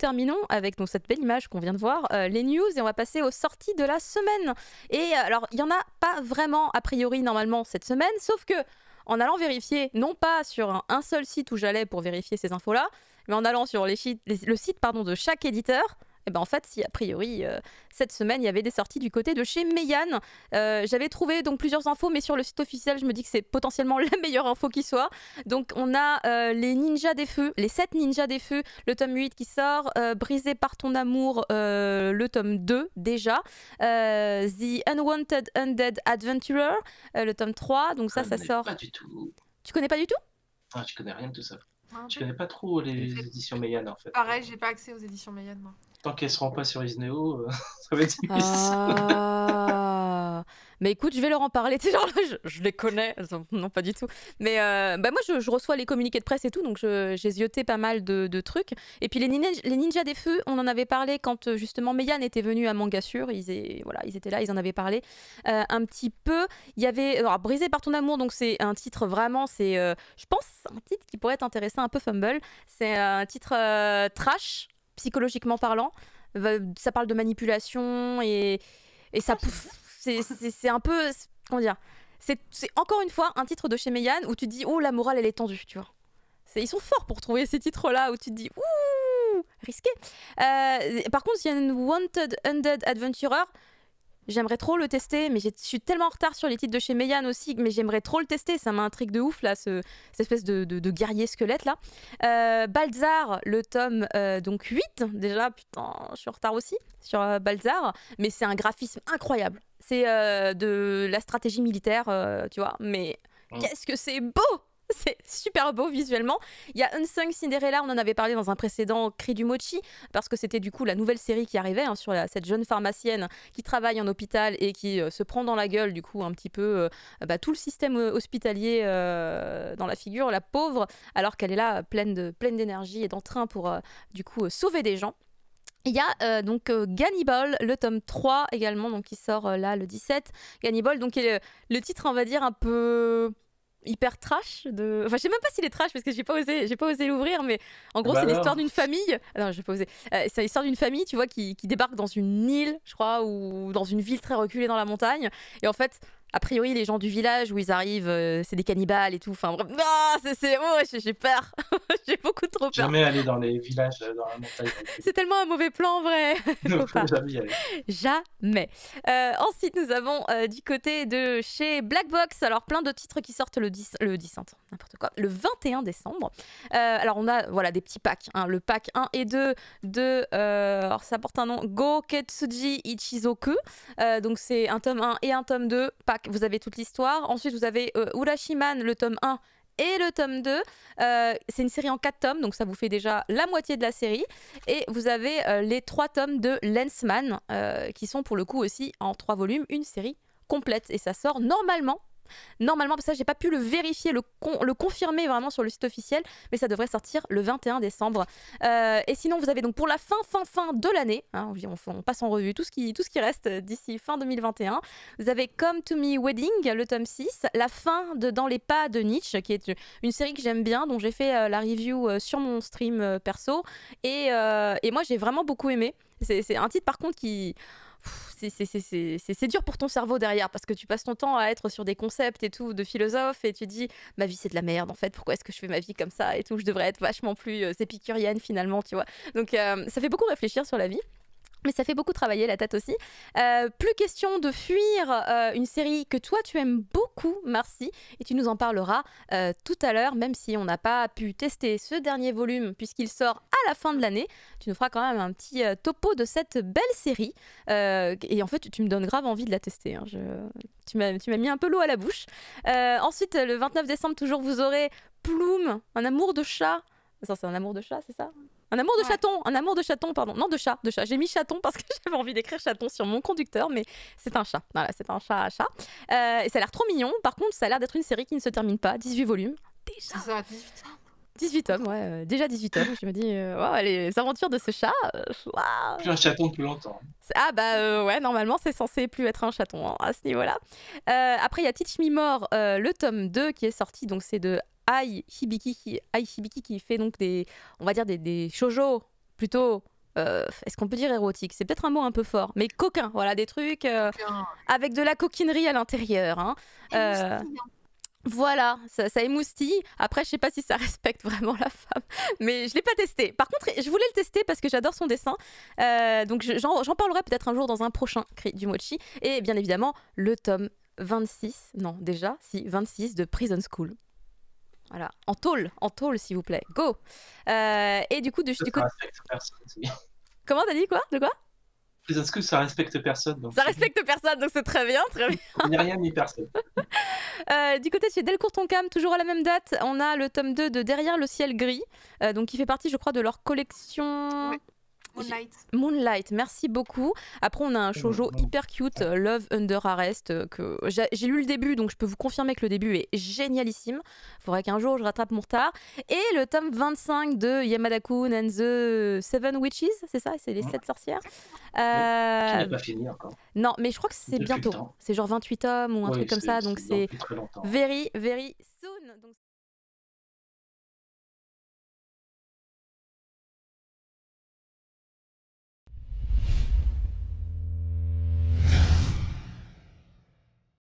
terminons avec donc, cette belle image qu'on vient de voir, euh, les news, et on va passer aux sorties de la semaine. Et euh, alors, il n'y en a pas vraiment, a priori, normalement, cette semaine, sauf que en allant vérifier, non pas sur un, seul site où j'allais pour vérifier ces infos-là, mais en allant sur les, le site pardon, de chaque éditeur, eh ben, en fait, si a priori, euh, cette semaine, il y avait des sorties du côté de chez Meian. Euh, j'avais trouvé donc plusieurs infos, mais sur le site officiel, je me dis que c'est potentiellement la meilleure info qui soit. Donc on a euh, les Ninjas des Feux, les 7 Ninjas des Feux, le tome 8 qui sort, Brisé par ton amour, le tome 2 déjà, The Unwanted Undead Adventurer, le tome 3. Donc ça, ça sort. Pas du tout. Tu connais pas du tout ah, Je connais rien de tout ça. Ah, je connais pas trop les éditions Meian en fait. Pareil, j'ai pas accès aux éditions Meian moi tant qu'elles seront pas sur Isneo, euh, ça va être Ah... mais écoute, je vais leur en parler. genre je, les connais. Non, pas du tout. Mais euh, bah, moi, je, reçois les communiqués de presse et tout, donc j'ai zioté pas mal de, trucs. Et puis les, ninjas, les des feux, on en avait parlé quand euh, justement Meyane était venu à Mangasure. Ils, voilà, ils étaient là, ils en avaient parlé un petit peu. Il y avait alors, Brisé par ton amour, donc c'est un titre vraiment, c'est je pense un titre qui pourrait être intéressant, un peu Fumble. C'est un titre trash psychologiquement parlant. Ça parle de manipulation et, et ça pousse. C'est un peu. Comment dire C'est encore une fois un titre de chez Meian où tu dis Oh, la morale, elle est tendue, tu vois. Ils sont forts pour trouver ces titres-là où tu te dis Ouh, risqué. Euh, par contre, il y a une Wanted Undead Adventurer. J'aimerais trop le tester, mais je suis tellement en retard sur les titres de chez Meian aussi, mais j'aimerais trop le tester. Ça m'intrigue de ouf, là, cette espèce de, de, guerrier squelette, là. Euh, Balzar, le tome euh, donc 8, déjà, putain, je suis en retard aussi sur euh, Balzar, mais c'est un graphisme incroyable. C'est euh, de la stratégie militaire, tu vois, mais mm. qu'est-ce que c'est beau! c'est super beau visuellement. Il y a Unsung Cinderella, on en avait parlé dans un précédent Cri du Mochi, parce que c'était du coup la nouvelle série qui arrivait hein, sur cette jeune pharmacienne qui travaille en hôpital et qui euh, se prend dans la gueule du coup un petit peu euh, bah, tout le système euh, hospitalier dans la figure, la pauvre, alors qu'elle est là pleine de pleine d'énergie et d'entrain pour du coup sauver des gens. Il y a donc euh, Gannibal, le tome 3 également, donc qui sort là le 17. Gannibal, donc le, titre, on va dire, un peu hyper trash de enfin je sais même pas s'il est trash parce que j'ai pas osé j'ai pas osé l'ouvrir mais en gros bah c'est l'histoire d'une famille ah Non, je j'ai pas osé euh, c'est l'histoire d'une famille tu vois qui, qui, débarque dans une île je crois ou dans une ville très reculée dans la montagne et en fait a priori, les gens du village où ils arrivent, euh, c'est des cannibales et tout. Enfin, non, ah, c'est oh, j'ai peur. j'ai beaucoup trop peur. Jamais aller dans les villages euh, dans la montagne. c'est tellement un mauvais plan, en vrai. non, jamais y aller. Jamais. Euh, ensuite, nous avons du côté de chez Black Box, alors plein de titres qui sortent le 10, le 10 hein, n'importe quoi, le 21 décembre. alors, on a voilà des petits packs. Hein. le pack 1 et 2 de, alors ça porte un nom, Go Ketsuji Ichizoku. donc, c'est un tome 1 et un tome 2, pack vous avez toute l'histoire. Ensuite, vous avez euh, Urashiman, le tome 1 et le tome 2. Euh, c'est une série en 4 tomes, donc ça vous fait déjà la moitié de la série. Et vous avez euh, les 3 tomes de Lensman, qui sont pour le coup aussi en 3 volumes, une série complète. Et ça sort normalement Normalement, parce que ça, j'ai pas pu le vérifier, le, le confirmer vraiment sur le site officiel, mais ça devrait sortir le 21 décembre. Euh, et sinon, vous avez donc pour la fin, fin, fin de l'année, hein, on, passe en revue tout ce qui, tout ce qui reste euh, d'ici fin 2021. Vous avez Come to Me Wedding, le tome 6, la fin de Dans les pas de Nietzsche, qui est une série que j'aime bien, dont j'ai fait euh, la review sur mon stream perso. Et, et moi, j'ai vraiment beaucoup aimé. C'est un titre, par contre, qui c'est dur pour ton cerveau derrière parce que tu passes ton temps à être sur des concepts et tout de philosophe et tu dis ma vie c'est de la merde en fait pourquoi est-ce que je fais ma vie comme ça et tout je devrais être vachement plus euh, épicurienne finalement tu vois donc euh, ça fait beaucoup réfléchir sur la vie mais ça fait beaucoup travailler la tête aussi. Euh, plus question de fuir euh, une série que toi tu aimes beaucoup, Marcy, et tu nous en parleras euh, tout à l'heure, même si on n'a pas pu tester ce dernier volume puisqu'il sort à la fin de l'année. Tu nous feras quand même un petit topo de cette belle série. et en fait, tu me donnes grave envie de la tester. Hein. Tu m'as mis un peu l'eau à la bouche. ensuite, le 29 décembre, toujours, vous aurez Plume, un amour de chat. Ça, c'est un amour de chat, c'est ça un amour de chaton, un amour de chaton, pardon. Non, de chat, de chat. J'ai mis chaton parce que j'avais envie d'écrire chaton sur mon conducteur, mais c'est un chat. Voilà, c'est un chat à chat. Euh, et ça a l'air trop mignon. Par contre, ça a l'air d'être une série qui ne se termine pas. 18 volumes. Déjà. 18 tomes, ouais. Euh, déjà 18 tomes. Je me dis, euh, les aventures de ce chat. Euh, Plus un chaton plus longtemps. Ah bah euh, ouais, normalement c'est censé plus être un chaton hein, à ce niveau-là. après, il y a Teach Me le tome 2 qui est sorti. Donc c'est de Ai Hibiki, qui, Ai Hibiki qui fait donc des, on va dire des, des shoujo plutôt. Est-ce qu'on peut dire érotique C'est peut-être un mot un peu fort, mais coquin, voilà, des trucs avec de la coquinerie à l'intérieur. Hein. Voilà, ça, ça émoustille. Après, je sais pas si ça respecte vraiment la femme, mais je l'ai pas testé. Par contre, je voulais le tester parce que j'adore son dessin. Euh, donc, j'en parlerai peut-être un jour dans un prochain cri du mochi. Et bien évidemment, le tome 26, non, déjà, si, 26 de Prison School. Voilà, en tôle, en tôle, s'il vous plaît. Go euh, Et du coup, de du coup... Comment t'as dit quoi De quoi parce que ça respecte personne. Ça respecte personne, donc c'est très bien, très bien. Ni rien ni personne. Euh, du côté chez Delcourt Toncam, toujours à la même date, on a le tome 2 de Derrière le ciel gris, euh, donc qui fait partie, je crois, de leur collection. Moonlight. merci beaucoup. Après, on a un shoujo hyper cute, euh, Love Under Arrest, euh, que j'ai lu le début, donc je peux vous confirmer que le début est génialissime. Faudrait qu'un jour je rattrape mon retard. Et le tome 25 de Yamada-kun and the Seven Witches, c'est ça C'est les sept sorcières. Euh... pas fini encore. Non, mais je crois que c'est bientôt. C'est genre 28 tomes ou un truc comme ça, donc c'est very, very soon.